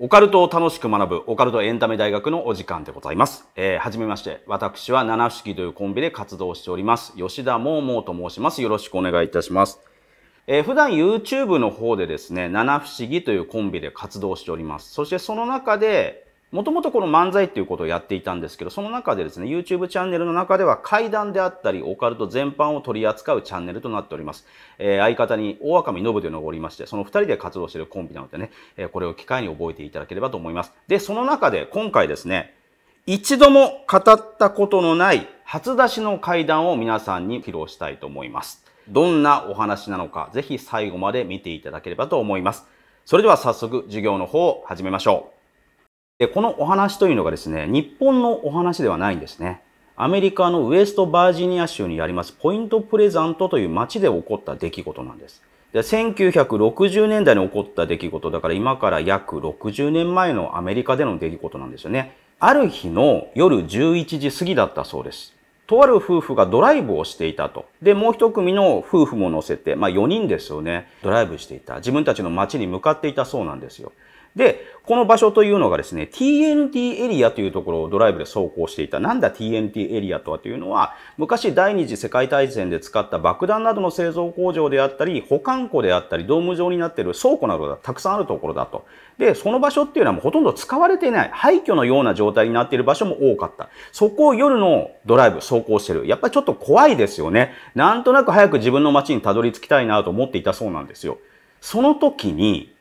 オカルトを楽しく学ぶオカルトエンタメ大学のお時間でございます。えー、はじめまして。私は七不思議というコンビで活動しております。吉田桃々と申します。よろしくお願いいたします。えー、普段 YouTube の方でですね、七不思議というコンビで活動しております。そしてその中で、もともとこの漫才っていうことをやっていたんですけど、その中でですね、YouTube チャンネルの中では怪談であったり、オカルト全般を取り扱うチャンネルとなっております。えー、相方に大赤見信というのがおりまして、その2人で活動しているコンビなのでね、えー、これを機会に覚えていただければと思います。で、その中で今回ですね、一度も語ったことのない初出しの怪談を皆さんに披露したいと思います。どんなお話なのか、ぜひ最後まで見ていただければと思います。それでは早速授業の方を始めましょう。で、このお話というのがですね、日本のお話ではないんですね。アメリカのウェストバージニア州にありますポイントプレザントという町で起こった出来事なんです。で1960年代に起こった出来事だから今から約60年前のアメリカでの出来事なんですよね。ある日の夜11時過ぎだったそうです。とある夫婦がドライブをしていたと。で、もう一組の夫婦も乗せて、まあ4人ですよね。ドライブしていた。自分たちの街に向かっていたそうなんですよ。で、この場所というのがですね、TNT エリアというところをドライブで走行していた。なんだ TNT エリアとはというのは、昔第二次世界大戦で使った爆弾などの製造工場であったり、保管庫であったり、ドーム状になっている倉庫などがたくさんあるところだと。で、その場所っていうのはもうほとんど使われていない、廃墟のような状態になっている場所も多かった。そこを夜のドライブ、走行してる。やっぱりちょっと怖いですよね。なんとなく早く自分の街にたどり着きたいなと思っていたそうなんですよ。その時に、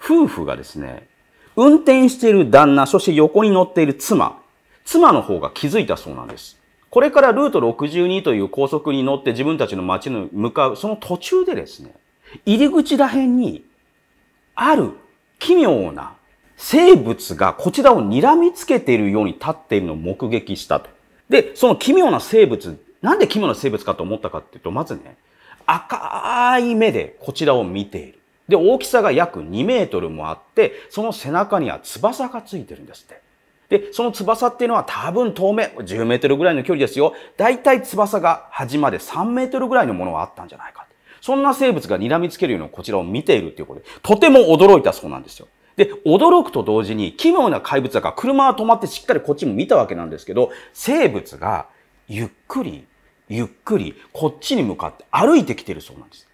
夫婦がですね、運転している旦那、そして横に乗っている妻、妻の方が気づいたそうなんです。これからルート62という高速に乗って自分たちの街に向かう、その途中でですね、入り口ら辺に、ある奇妙な生物がこちらを睨みつけているように立っているのを目撃したと。で、その奇妙な生物、なんで奇妙な生物かと思ったかっていうと、まずね、赤い目でこちらを見ている。で、大きさが約2メートルもあって、その背中には翼がついてるんですって。で、その翼っていうのは多分透明、10メートルぐらいの距離ですよ。だいたい翼が端まで3メートルぐらいのものはあったんじゃないか。そんな生物が睨みつけるようなこちらを見ているっていうことで、とても驚いたそうなんですよ。で、驚くと同時に、奇妙な怪物だから車は止まってしっかりこっちも見たわけなんですけど、生物がゆっくり、ゆっくり、こっちに向かって歩いてきてるそうなんです。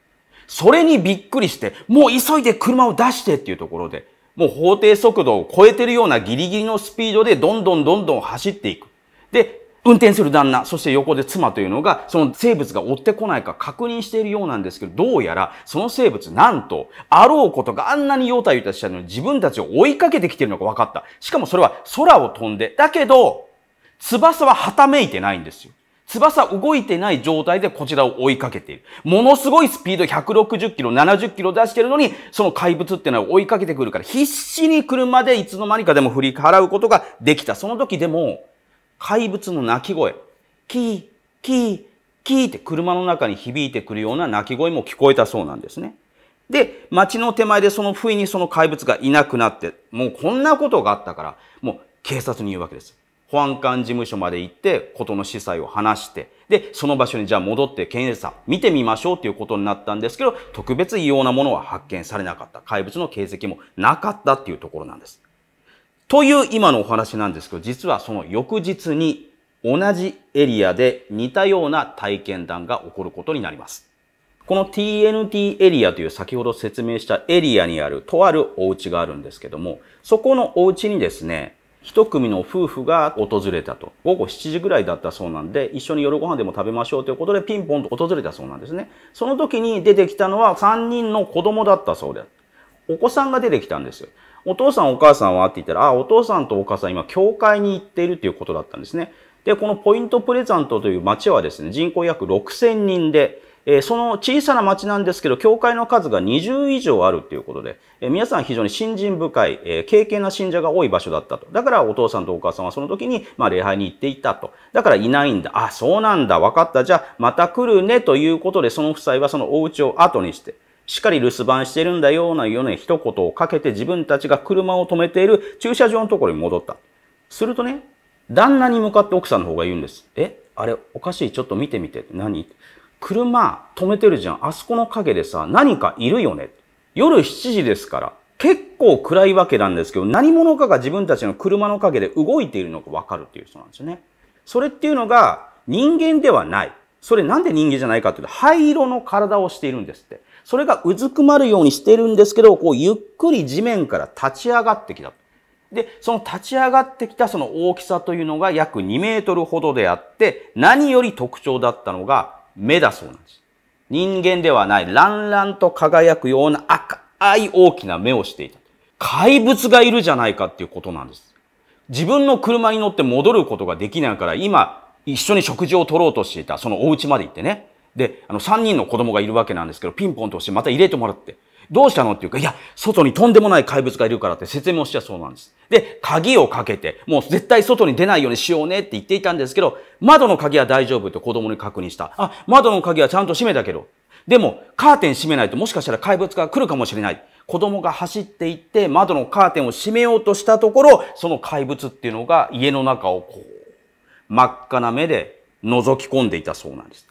それにびっくりして、もう急いで車を出してっていうところで、もう法定速度を超えてるようなギリギリのスピードでどんどんどんどん走っていく。で、運転する旦那、そして横で妻というのが、その生物が追ってこないか確認しているようなんですけど、どうやら、その生物、なんと、あろうことがあんなにヨをいたしたのに自分たちを追いかけてきてるのが分かった。しかもそれは空を飛んで、だけど、翼ははためいてないんですよ。翼動いてない状態でこちらを追いかけている。ものすごいスピード160キロ、70キロ出してるのに、その怪物ってのは追いかけてくるから、必死に車でいつの間にかでも振り払うことができた。その時でも、怪物の鳴き声、キー、キー、キーって車の中に響いてくるような鳴き声も聞こえたそうなんですね。で、街の手前でその不意にその怪物がいなくなって、もうこんなことがあったから、もう警察に言うわけです。保安官事務所まで行って、事の司祭を話して、で、その場所にじゃあ戻って検査、見てみましょうということになったんですけど、特別異様なものは発見されなかった。怪物の形跡もなかったっていうところなんです。という今のお話なんですけど、実はその翌日に同じエリアで似たような体験談が起こることになります。この TNT エリアという先ほど説明したエリアにあるとあるお家があるんですけども、そこのお家にですね、一組の夫婦が訪れたと。午後7時ぐらいだったそうなんで、一緒に夜ご飯でも食べましょうということでピンポンと訪れたそうなんですね。その時に出てきたのは3人の子供だったそうでお子さんが出てきたんですよ。お父さんお母さんはって言ったら、あ、お父さんとお母さん今教会に行っているということだったんですね。で、このポイントプレザントという町はですね、人口約6000人で、えその小さな町なんですけど、教会の数が20以上あるということで、え皆さん非常に信心深い、え敬虔な信者が多い場所だったと。だからお父さんとお母さんはその時に、まあ、礼拝に行っていたと。だからいないんだ。あ、そうなんだ。わかった。じゃあ、また来るね。ということで、その夫妻はそのお家を後にして、しっかり留守番してるんだようなような一言をかけて自分たちが車を止めている駐車場のところに戻った。するとね、旦那に向かって奥さんの方が言うんです。えあれ、おかしい。ちょっと見てみて。何車止めてるじゃん。あそこの陰でさ、何かいるよね。夜7時ですから、結構暗いわけなんですけど、何者かが自分たちの車の陰で動いているのがわかるっていう人なんですよね。それっていうのが人間ではない。それなんで人間じゃないかっていうと、灰色の体をしているんですって。それがうずくまるようにしているんですけど、こうゆっくり地面から立ち上がってきた。で、その立ち上がってきたその大きさというのが約2メートルほどであって、何より特徴だったのが、目だそうなんです。人間ではない、乱々と輝くような赤い大きな目をしていた。怪物がいるじゃないかっていうことなんです。自分の車に乗って戻ることができないから、今、一緒に食事を取ろうとしていた、そのお家まで行ってね。で、あの、三人の子供がいるわけなんですけど、ピンポンとして、また入れてもらって。どうしたのっていうか、いや、外にとんでもない怪物がいるからって説明をしちゃそうなんです。で、鍵をかけて、もう絶対外に出ないようにしようねって言っていたんですけど、窓の鍵は大丈夫と子供に確認した。あ、窓の鍵はちゃんと閉めたけど。でも、カーテン閉めないともしかしたら怪物が来るかもしれない。子供が走っていって窓のカーテンを閉めようとしたところ、その怪物っていうのが家の中をこう、真っ赤な目で覗き込んでいたそうなんです。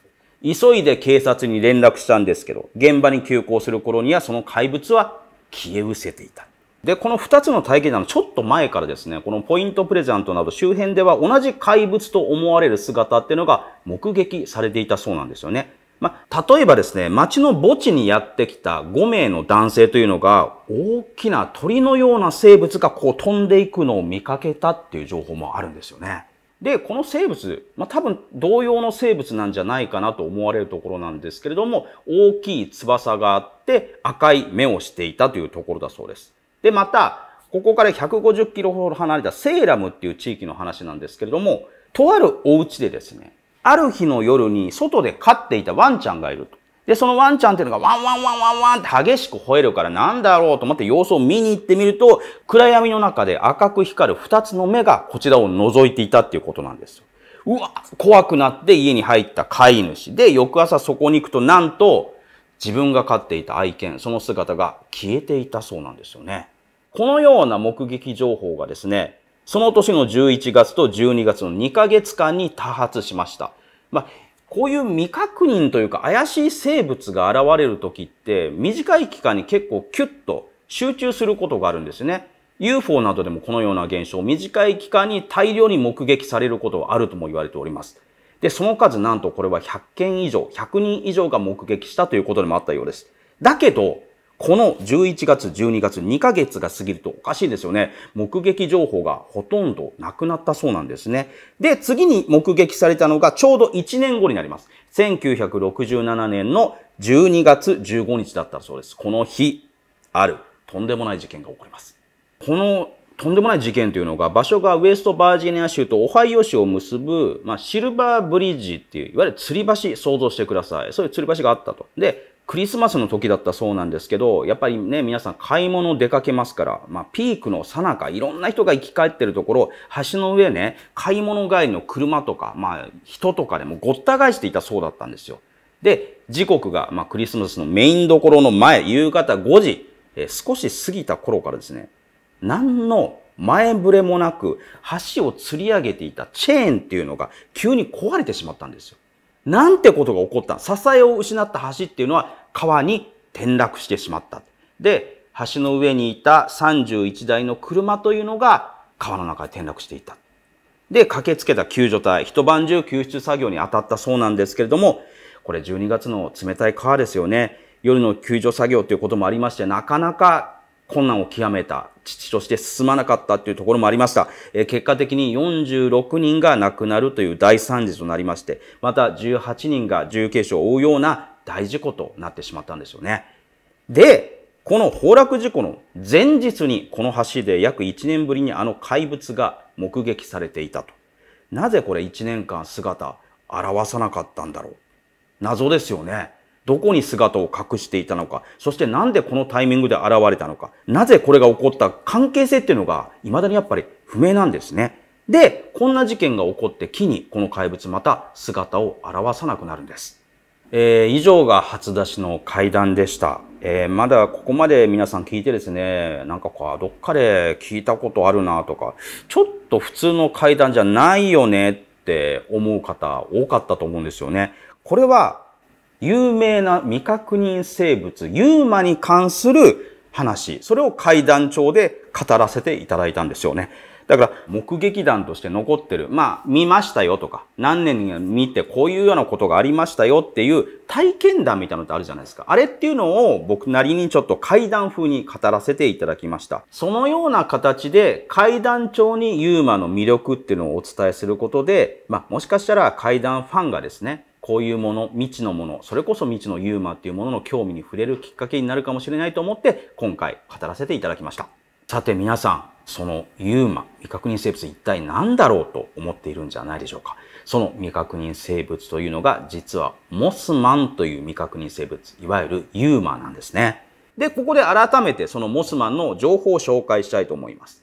急いで警察に連絡したんですけど、現場に急行する頃にはその怪物は消え失せていた。で、この2つの体験談のちょっと前からですね、このポイントプレゼントなど周辺では同じ怪物と思われる姿っていうのが目撃されていたそうなんですよね。まあ、例えばですね、町の墓地にやってきた5名の男性というのが、大きな鳥のような生物がこう飛んでいくのを見かけたっていう情報もあるんですよね。で、この生物、まあ、多分同様の生物なんじゃないかなと思われるところなんですけれども、大きい翼があって赤い目をしていたというところだそうです。で、また、ここから150キロほど離れたセーラムっていう地域の話なんですけれども、とあるお家でですね、ある日の夜に外で飼っていたワンちゃんがいると。で、そのワンちゃんっていうのがワンワンワンワンワンって激しく吠えるからなんだろうと思って様子を見に行ってみると、暗闇の中で赤く光る二つの目がこちらを覗いていたっていうことなんですよ。うわ、怖くなって家に入った飼い主。で、翌朝そこに行くとなんと、自分が飼っていた愛犬、その姿が消えていたそうなんですよね。このような目撃情報がですね、その年の11月と12月の2ヶ月間に多発しました。まあ、こういう未確認というか怪しい生物が現れる時って短い期間に結構キュッと集中することがあるんですね。UFO などでもこのような現象、短い期間に大量に目撃されることはあるとも言われております。で、その数なんとこれは100件以上、100人以上が目撃したということでもあったようです。だけど、この11月、12月、2ヶ月が過ぎるとおかしいですよね。目撃情報がほとんどなくなったそうなんですね。で、次に目撃されたのがちょうど1年後になります。1967年の12月15日だったそうです。この日、ある、とんでもない事件が起こります。このとんでもない事件というのが、場所がウェストバージニア州とオハイオ州を結ぶ、まあ、シルバーブリッジっていう、いわゆる吊り橋、想像してください。そういう吊り橋があったと。で、クリスマスの時だったそうなんですけど、やっぱりね、皆さん買い物出かけますから、まあ、ピークのさなか、いろんな人が行き帰ってるところ、橋の上ね、買い物帰りの車とか、まあ、人とかでもごった返していたそうだったんですよ。で、時刻が、まあ、クリスマスのメインどころの前、夕方5時、え少し過ぎた頃からですね、何の前触れもなく、橋を吊り上げていたチェーンっていうのが急に壊れてしまったんですよ。なんてことが起こった支えを失った橋っていうのは川に転落してしまった。で、橋の上にいた31台の車というのが川の中に転落していた。で、駆けつけた救助隊、一晩中救出作業に当たったそうなんですけれども、これ12月の冷たい川ですよね。夜の救助作業ということもありまして、なかなか困難を極めた、父として進まなかったというところもありました。え結果的に46人が亡くなるという大惨事となりまして、また18人が重軽傷を負うような大事故となってしまったんですよね。で、この崩落事故の前日にこの橋で約1年ぶりにあの怪物が目撃されていたと。なぜこれ1年間姿現さなかったんだろう。謎ですよね。どこに姿を隠していたのか、そしてなんでこのタイミングで現れたのか、なぜこれが起こった関係性っていうのが、未だにやっぱり不明なんですね。で、こんな事件が起こって木にこの怪物また姿を現さなくなるんです。えー、以上が初出しの会談でした。えー、まだここまで皆さん聞いてですね、なんかこう、どっかで聞いたことあるなとか、ちょっと普通の会談じゃないよねって思う方多かったと思うんですよね。これは有名な未確認生物、ユーマに関する話、それを会談帳で語らせていただいたんですよね。だから目撃談として残ってる。まあ、見ましたよとか、何年に見てこういうようなことがありましたよっていう体験談みたいなのってあるじゃないですか。あれっていうのを僕なりにちょっと階段風に語らせていただきました。そのような形で階段調にユーマの魅力っていうのをお伝えすることで、まあ、もしかしたら階段ファンがですね、こういうもの、未知のもの、それこそ未知のユーマっていうものの興味に触れるきっかけになるかもしれないと思って、今回語らせていただきました。さて皆さん、そのユーマ、未確認生物一体何だろうと思っているんじゃないでしょうか。その未確認生物というのが実はモスマンという未確認生物、いわゆるユーマなんですね。で、ここで改めてそのモスマンの情報を紹介したいと思います。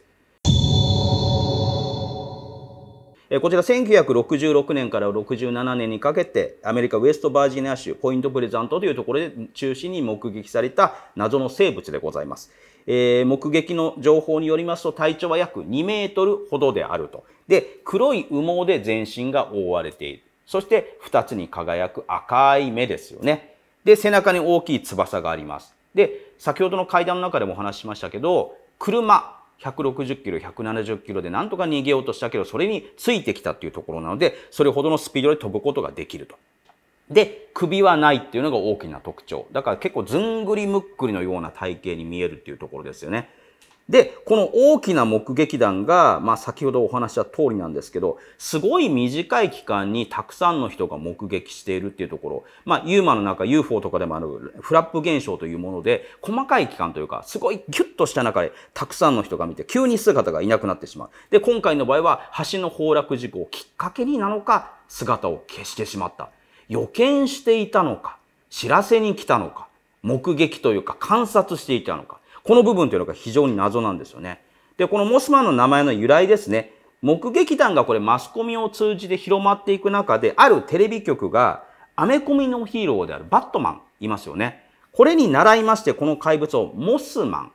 こちら1966年から67年にかけてアメリカウェストバージニア州ポイントプレザントというところで中心に目撃された謎の生物でございます。えー、目撃の情報によりますと体長は約2メートルほどであると。で、黒い羽毛で全身が覆われている。そして2つに輝く赤い目ですよね。で、背中に大きい翼があります。で、先ほどの階段の中でもお話ししましたけど、車、160キロ、170キロでなんとか逃げようとしたけど、それについてきたっていうところなので、それほどのスピードで飛ぶことができると。で、首はないっていうのが大きな特徴。だから結構ずんぐりむっくりのような体型に見えるっていうところですよね。で、この大きな目撃談が、まあ先ほどお話した通りなんですけど、すごい短い期間にたくさんの人が目撃しているっていうところ、まあユーマの中 UFO とかでもあるフラップ現象というもので、細かい期間というか、すごいギュッとした中でたくさんの人が見て、急に姿がいなくなってしまう。で、今回の場合は橋の崩落事故をきっかけになのか、姿を消してしまった。予見していたのか、知らせに来たのか、目撃というか観察していたのか、この部分というのが非常に謎なんですよね。で、このモスマンの名前の由来ですね。目撃談がこれマスコミを通じて広まっていく中で、あるテレビ局がアメコミのヒーローであるバットマンいますよね。これに倣いまして、この怪物をモスマン、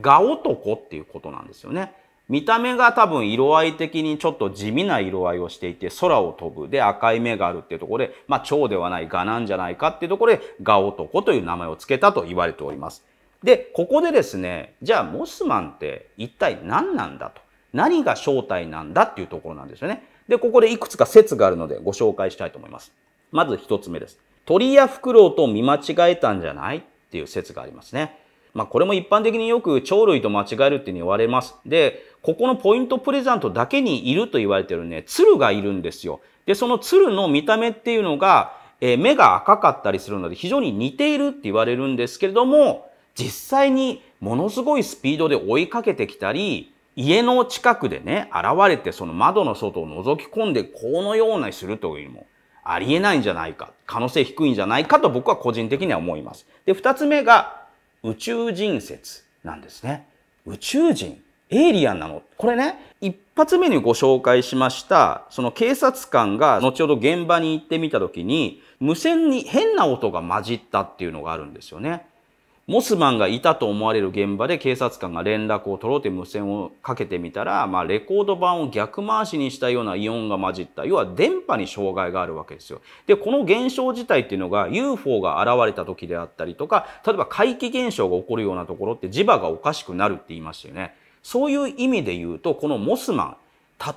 ガ男っていうことなんですよね。見た目が多分色合い的にちょっと地味な色合いをしていて、空を飛ぶ。で、赤い目があるっていうところで、まあ、蝶ではない、蛾なんじゃないかっていうところで、蛾男という名前を付けたと言われております。で、ここでですね、じゃあモスマンって一体何なんだと。何が正体なんだっていうところなんですよね。で、ここでいくつか説があるのでご紹介したいと思います。まず一つ目です。鳥やフクロウと見間違えたんじゃないっていう説がありますね。まあ、これも一般的によく鳥類と間違えるって言われます。で、ここのポイントプレザントだけにいると言われてるね、鶴がいるんですよ。で、その鶴の見た目っていうのが、えー、目が赤かったりするので非常に似ているって言われるんですけれども、実際にものすごいスピードで追いかけてきたり、家の近くでね、現れてその窓の外を覗き込んでこのようなにするというのもありえないんじゃないか、可能性低いんじゃないかと僕は個人的には思います。で、二つ目が、宇宙人説なんですね。宇宙人エイリアンなのこれね、一発目にご紹介しました、その警察官が後ほど現場に行ってみた時に、無線に変な音が混じったっていうのがあるんですよね。モスマンがいたと思われる現場で警察官が連絡を取ろうという無線をかけてみたら、まあ、レコード版を逆回しにしたような異音が混じった、要は電波に障害があるわけですよ。で、この現象自体っていうのが UFO が現れた時であったりとか、例えば怪奇現象が起こるようなところって磁場がおかしくなるって言いましたよね。そういう意味で言うと、このモスマン、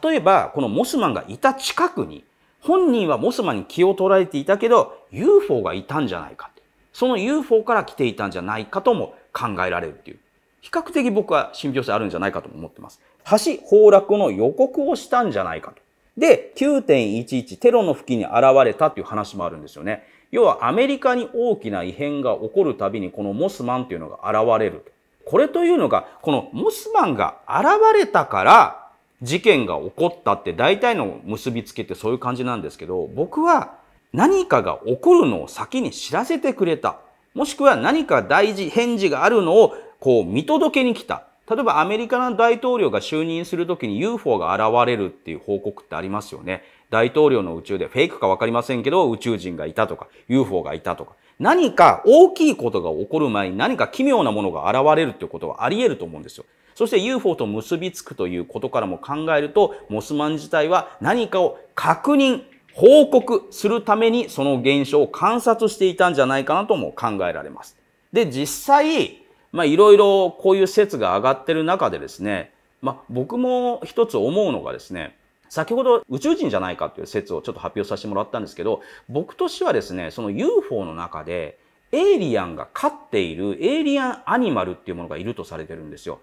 例えばこのモスマンがいた近くに、本人はモスマンに気を取られていたけど、UFO がいたんじゃないか。その UFO から来ていたんじゃないかとも考えられるっていう。比較的僕は信憑性あるんじゃないかと思ってます。橋崩落の予告をしたんじゃないかと。で、9.11テロの付近に現れたっていう話もあるんですよね。要はアメリカに大きな異変が起こるたびにこのモスマンっていうのが現れる。これというのが、このモスマンが現れたから事件が起こったって大体の結びつけってそういう感じなんですけど、僕は何かが起こるのを先に知らせてくれた。もしくは何か大事、返事があるのをこう見届けに来た。例えばアメリカの大統領が就任するときに UFO が現れるっていう報告ってありますよね。大統領の宇宙でフェイクかわかりませんけど宇宙人がいたとか UFO がいたとか。何か大きいことが起こる前に何か奇妙なものが現れるっていうことはあり得ると思うんですよ。そして UFO と結びつくということからも考えると、モスマン自体は何かを確認、報告するためにその現象を観察していたんじゃないかなとも考えられます。で、実際、まあいろいろこういう説が上がってる中でですね、まあ僕も一つ思うのがですね、先ほど宇宙人じゃないかという説をちょっと発表させてもらったんですけど、僕としてはですね、その UFO の中でエイリアンが飼っているエイリアンアニマルっていうものがいるとされてるんですよ。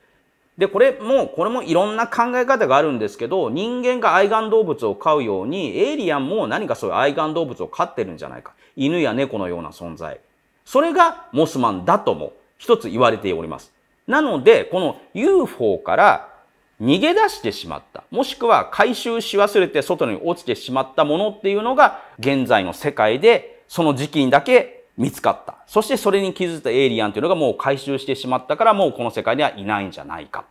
で、これも、これもいろんな考え方があるんですけど、人間が愛玩動物を飼うように、エイリアンも何かそういう愛玩動物を飼ってるんじゃないか。犬や猫のような存在。それがモスマンだとも、一つ言われております。なので、この UFO から逃げ出してしまった。もしくは回収し忘れて外に落ちてしまったものっていうのが、現在の世界で、その時期にだけ見つかった。そしてそれに気づいたエイリアンというのがもう回収してしまったからもうこの世界にはいないんじゃないか。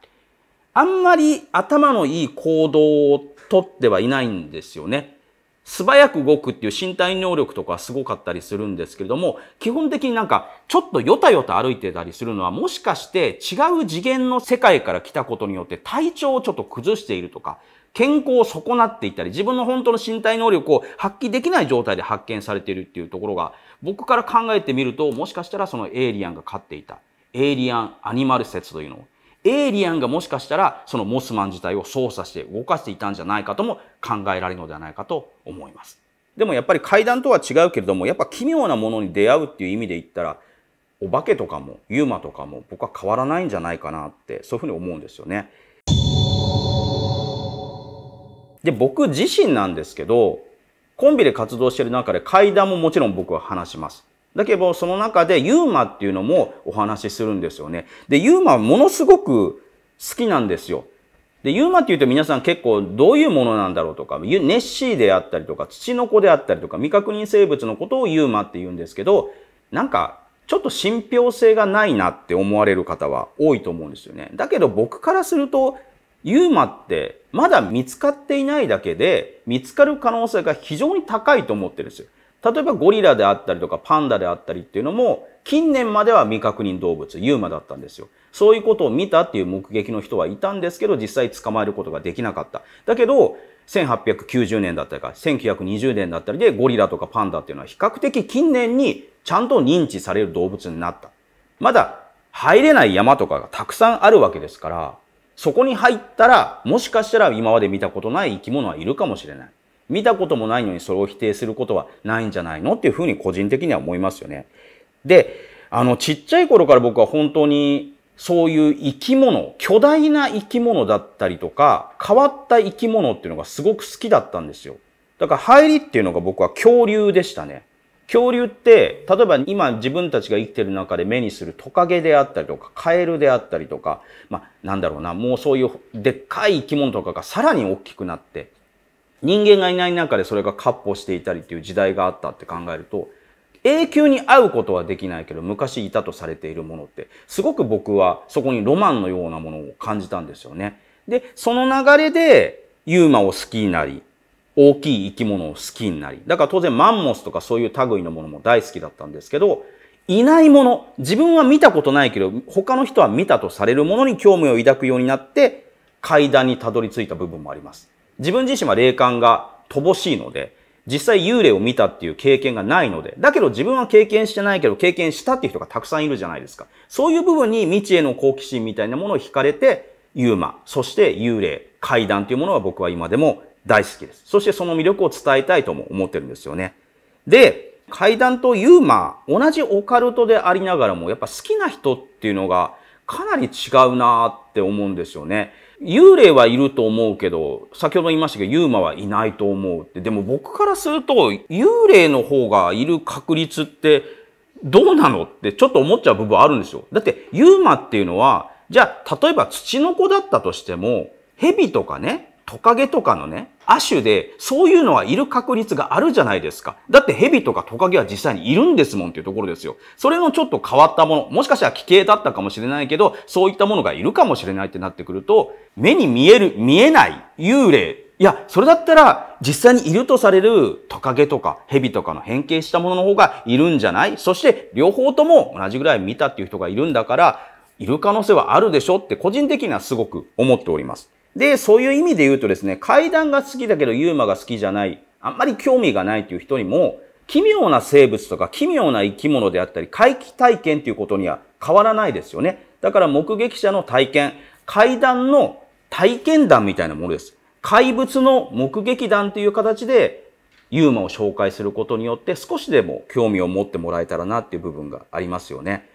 あんまり頭のいい行動をとってはいないんですよね。素早く動くっていう身体能力とかすごかったりするんですけれども、基本的になんかちょっとヨタヨタ歩いてたりするのはもしかして違う次元の世界から来たことによって体調をちょっと崩しているとか、健康を損なっていたり、自分の本当の身体能力を発揮できない状態で発見されているっていうところが、僕から考えてみると、もしかしたらそのエイリアンが飼っていた、エイリアンアニマル説というのを、エイリアンがもしかしたらそのモスマン自体を操作して動かしていたんじゃないかとも考えられるのではないかと思います。でもやっぱり階段とは違うけれども、やっぱ奇妙なものに出会うっていう意味で言ったら、お化けとかもユーマとかも僕は変わらないんじゃないかなって、そういうふうに思うんですよね。で、僕自身なんですけど、コンビで活動してる中で階段ももちろん僕は話します。だけど、その中でユーマっていうのもお話しするんですよね。で、ユーマはものすごく好きなんですよ。で、ユーマっていうと皆さん結構どういうものなんだろうとか、ネッシーであったりとか、土の子であったりとか、未確認生物のことをユーマって言うんですけど、なんか、ちょっと信憑性がないなって思われる方は多いと思うんですよね。だけど僕からすると、ユーマってまだ見つかっていないだけで見つかる可能性が非常に高いと思ってるんですよ。例えばゴリラであったりとかパンダであったりっていうのも近年までは未確認動物、ユーマだったんですよ。そういうことを見たっていう目撃の人はいたんですけど実際捕まえることができなかった。だけど1890年だったりか1920年だったりでゴリラとかパンダっていうのは比較的近年にちゃんと認知される動物になった。まだ入れない山とかがたくさんあるわけですからそこに入ったら、もしかしたら今まで見たことない生き物はいるかもしれない。見たこともないのにそれを否定することはないんじゃないのっていうふうに個人的には思いますよね。で、あの、ちっちゃい頃から僕は本当にそういう生き物、巨大な生き物だったりとか、変わった生き物っていうのがすごく好きだったんですよ。だから入りっていうのが僕は恐竜でしたね。恐竜って、例えば今自分たちが生きてる中で目にするトカゲであったりとか、カエルであったりとか、まあ、なんだろうな、もうそういうでっかい生き物とかがさらに大きくなって、人間がいない中でそれが闊歩していたりっていう時代があったって考えると、永久に会うことはできないけど、昔いたとされているものって、すごく僕はそこにロマンのようなものを感じたんですよね。で、その流れで、ユーマを好きになり、大きい生き物を好きになり、だから当然マンモスとかそういう類のものも大好きだったんですけど、いないもの、自分は見たことないけど、他の人は見たとされるものに興味を抱くようになって、階段にたどり着いた部分もあります。自分自身は霊感が乏しいので、実際幽霊を見たっていう経験がないので、だけど自分は経験してないけど経験したっていう人がたくさんいるじゃないですか。そういう部分に未知への好奇心みたいなものを惹かれて、ユーマ、そして幽霊、階段というものは僕は今でも大好きです。そしてその魅力を伝えたいとも思ってるんですよね。で、怪談とユーマー、同じオカルトでありながらも、やっぱ好きな人っていうのがかなり違うなって思うんですよね。幽霊はいると思うけど、先ほど言いましたけど、ユーマはいないと思うって。でも僕からすると、幽霊の方がいる確率ってどうなのってちょっと思っちゃう部分あるんですよ。だって、ユーマっていうのは、じゃあ、例えば土の子だったとしても、蛇とかね、トカゲとかのね、亜種で、そういうのはいる確率があるじゃないですか。だってヘビとかトカゲは実際にいるんですもんっていうところですよ。それのちょっと変わったもの、もしかしたら奇形だったかもしれないけど、そういったものがいるかもしれないってなってくると、目に見える、見えない幽霊いや、それだったら、実際にいるとされるトカゲとかヘビとかの変形したものの方がいるんじゃないそして、両方とも同じぐらい見たっていう人がいるんだから、いる可能性はあるでしょって個人的にはすごく思っております。で、そういう意味で言うとですね、階段が好きだけどユーマが好きじゃない、あんまり興味がないという人にも、奇妙な生物とか奇妙な生き物であったり、怪奇体験ということには変わらないですよね。だから目撃者の体験、階段の体験談みたいなものです。怪物の目撃談という形で、ユーマを紹介することによって少しでも興味を持ってもらえたらなっていう部分がありますよね。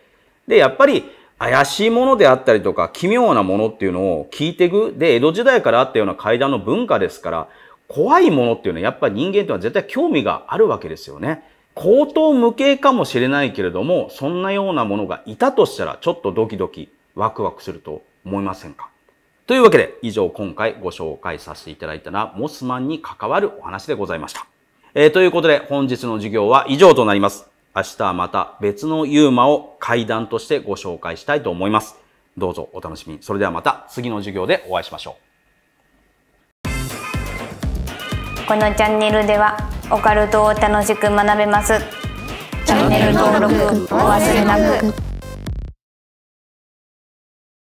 で、やっぱり怪しいものであったりとか、奇妙なものっていうのを聞いていく。で、江戸時代からあったような階段の文化ですから、怖いものっていうのはやっぱり人間っていうのは絶対興味があるわけですよね。口頭無形かもしれないけれども、そんなようなものがいたとしたら、ちょっとドキドキ、ワクワクすると思いませんかというわけで、以上今回ご紹介させていただいたのは、モスマンに関わるお話でございました。えー、ということで、本日の授業は以上となります。明日はまた別のユーマを階段としてご紹介したいと思います。どうぞお楽しみに。それではまた次の授業でお会いしましょう。このチャンネルではオカルトを楽しく学べます。チャンネル登録お忘れなく。